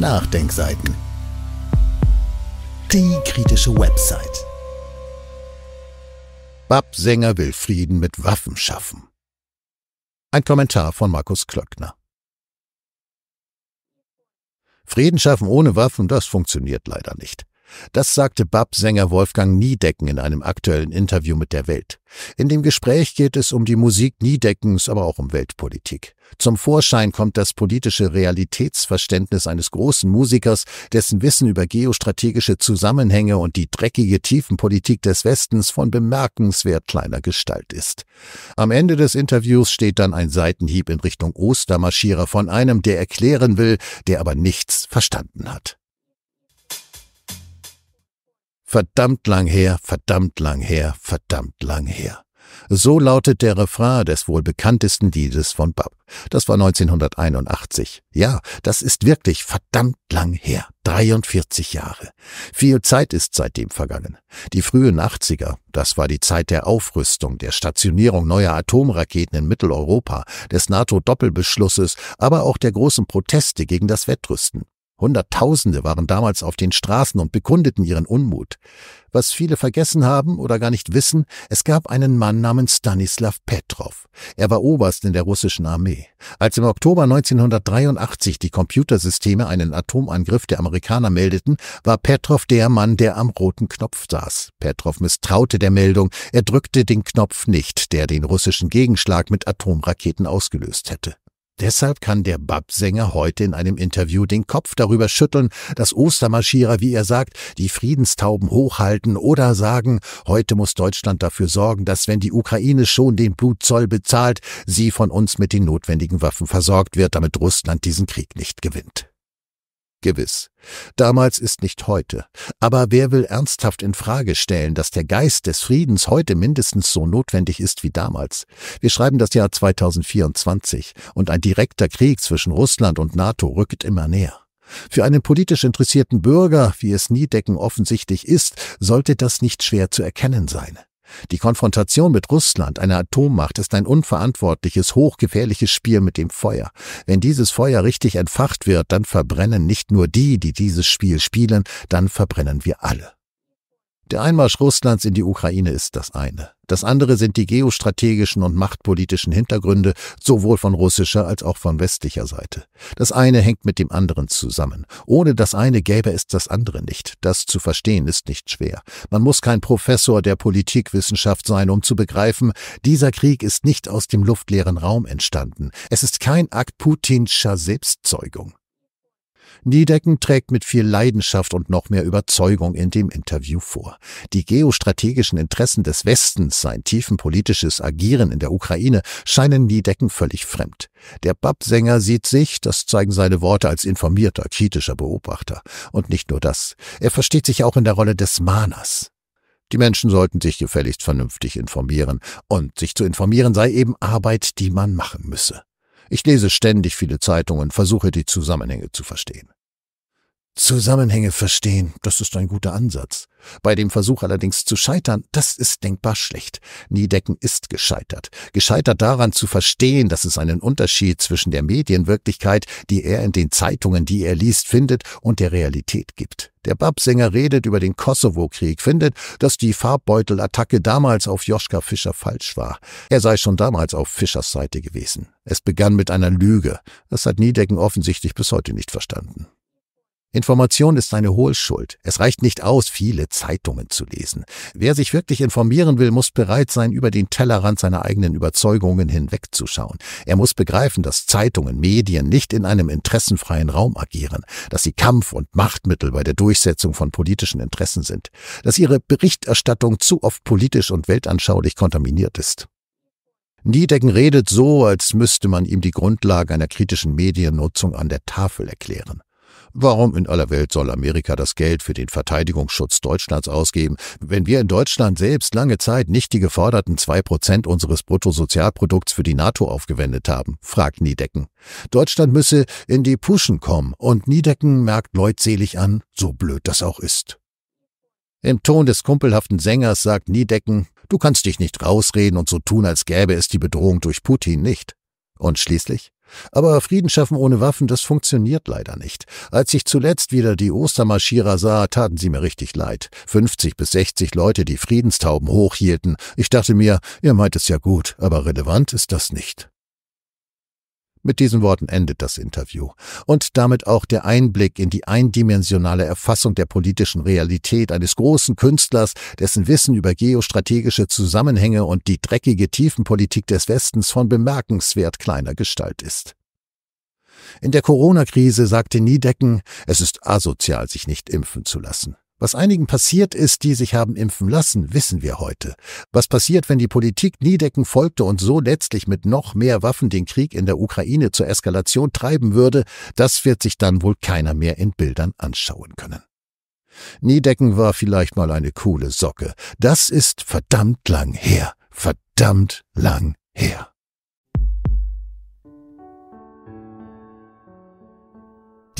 Nachdenkseiten. Die kritische Website. Babsänger will Frieden mit Waffen schaffen. Ein Kommentar von Markus Klöckner. Frieden schaffen ohne Waffen, das funktioniert leider nicht. Das sagte Bab-Sänger Wolfgang Niedecken in einem aktuellen Interview mit der Welt. In dem Gespräch geht es um die Musik Niedeckens, aber auch um Weltpolitik. Zum Vorschein kommt das politische Realitätsverständnis eines großen Musikers, dessen Wissen über geostrategische Zusammenhänge und die dreckige Tiefenpolitik des Westens von bemerkenswert kleiner Gestalt ist. Am Ende des Interviews steht dann ein Seitenhieb in Richtung Ostermarschierer von einem, der erklären will, der aber nichts verstanden hat. Verdammt lang her, verdammt lang her, verdammt lang her. So lautet der Refrain des wohl bekanntesten Liedes von Bab. Das war 1981. Ja, das ist wirklich verdammt lang her. 43 Jahre. Viel Zeit ist seitdem vergangen. Die frühen 80er, das war die Zeit der Aufrüstung, der Stationierung neuer Atomraketen in Mitteleuropa, des NATO-Doppelbeschlusses, aber auch der großen Proteste gegen das Wettrüsten. Hunderttausende waren damals auf den Straßen und bekundeten ihren Unmut. Was viele vergessen haben oder gar nicht wissen, es gab einen Mann namens Stanislav Petrov. Er war Oberst in der russischen Armee. Als im Oktober 1983 die Computersysteme einen Atomangriff der Amerikaner meldeten, war Petrov der Mann, der am roten Knopf saß. Petrov misstraute der Meldung, er drückte den Knopf nicht, der den russischen Gegenschlag mit Atomraketen ausgelöst hätte. Deshalb kann der Babsänger heute in einem Interview den Kopf darüber schütteln, dass Ostermarschierer, wie er sagt, die Friedenstauben hochhalten oder sagen, heute muss Deutschland dafür sorgen, dass wenn die Ukraine schon den Blutzoll bezahlt, sie von uns mit den notwendigen Waffen versorgt wird, damit Russland diesen Krieg nicht gewinnt. Gewiss. Damals ist nicht heute. Aber wer will ernsthaft in Frage stellen, dass der Geist des Friedens heute mindestens so notwendig ist wie damals? Wir schreiben das Jahr 2024 und ein direkter Krieg zwischen Russland und NATO rückt immer näher. Für einen politisch interessierten Bürger, wie es Niedecken offensichtlich ist, sollte das nicht schwer zu erkennen sein. Die Konfrontation mit Russland, einer Atommacht, ist ein unverantwortliches, hochgefährliches Spiel mit dem Feuer. Wenn dieses Feuer richtig entfacht wird, dann verbrennen nicht nur die, die dieses Spiel spielen, dann verbrennen wir alle. Der Einmarsch Russlands in die Ukraine ist das eine. Das andere sind die geostrategischen und machtpolitischen Hintergründe, sowohl von russischer als auch von westlicher Seite. Das eine hängt mit dem anderen zusammen. Ohne das eine gäbe es das andere nicht. Das zu verstehen ist nicht schwer. Man muss kein Professor der Politikwissenschaft sein, um zu begreifen, dieser Krieg ist nicht aus dem luftleeren Raum entstanden. Es ist kein Akt putinscher Selbstzeugung. Niedecken trägt mit viel Leidenschaft und noch mehr Überzeugung in dem Interview vor. Die geostrategischen Interessen des Westens, sein tiefen politisches Agieren in der Ukraine scheinen Niedecken völlig fremd. Der Bab-Sänger sieht sich, das zeigen seine Worte, als informierter, kritischer Beobachter. Und nicht nur das. Er versteht sich auch in der Rolle des Mahners. Die Menschen sollten sich gefälligst vernünftig informieren. Und sich zu informieren sei eben Arbeit, die man machen müsse. Ich lese ständig viele Zeitungen, versuche die Zusammenhänge zu verstehen. Zusammenhänge verstehen, das ist ein guter Ansatz. Bei dem Versuch allerdings zu scheitern, das ist denkbar schlecht. Niedecken ist gescheitert. Gescheitert daran zu verstehen, dass es einen Unterschied zwischen der Medienwirklichkeit, die er in den Zeitungen, die er liest, findet, und der Realität gibt. Der Babsänger redet über den Kosovo-Krieg, findet, dass die Farbbeutel-Attacke damals auf Joschka Fischer falsch war. Er sei schon damals auf Fischers Seite gewesen. Es begann mit einer Lüge. Das hat Niedecken offensichtlich bis heute nicht verstanden. Information ist eine Hohlschuld. Es reicht nicht aus, viele Zeitungen zu lesen. Wer sich wirklich informieren will, muss bereit sein, über den Tellerrand seiner eigenen Überzeugungen hinwegzuschauen. Er muss begreifen, dass Zeitungen, Medien nicht in einem interessenfreien Raum agieren, dass sie Kampf- und Machtmittel bei der Durchsetzung von politischen Interessen sind, dass ihre Berichterstattung zu oft politisch und weltanschaulich kontaminiert ist. Niedecken redet so, als müsste man ihm die Grundlage einer kritischen Mediennutzung an der Tafel erklären. Warum in aller Welt soll Amerika das Geld für den Verteidigungsschutz Deutschlands ausgeben, wenn wir in Deutschland selbst lange Zeit nicht die geforderten zwei Prozent unseres Bruttosozialprodukts für die NATO aufgewendet haben? fragt Niedecken. Deutschland müsse in die Puschen kommen und Niedecken merkt leutselig an, so blöd das auch ist. Im Ton des kumpelhaften Sängers sagt Niedecken, du kannst dich nicht rausreden und so tun, als gäbe es die Bedrohung durch Putin nicht. Und schließlich? Aber Frieden schaffen ohne Waffen, das funktioniert leider nicht. Als ich zuletzt wieder die Ostermarschierer sah, taten sie mir richtig leid. 50 bis 60 Leute, die Friedenstauben hochhielten. Ich dachte mir, ihr meint es ja gut, aber relevant ist das nicht. Mit diesen Worten endet das Interview und damit auch der Einblick in die eindimensionale Erfassung der politischen Realität eines großen Künstlers, dessen Wissen über geostrategische Zusammenhänge und die dreckige Tiefenpolitik des Westens von bemerkenswert kleiner Gestalt ist. In der Corona-Krise sagte Niedecken, es ist asozial, sich nicht impfen zu lassen. Was einigen passiert ist, die sich haben impfen lassen, wissen wir heute. Was passiert, wenn die Politik Niedecken folgte und so letztlich mit noch mehr Waffen den Krieg in der Ukraine zur Eskalation treiben würde, das wird sich dann wohl keiner mehr in Bildern anschauen können. Niedecken war vielleicht mal eine coole Socke. Das ist verdammt lang her. Verdammt lang her.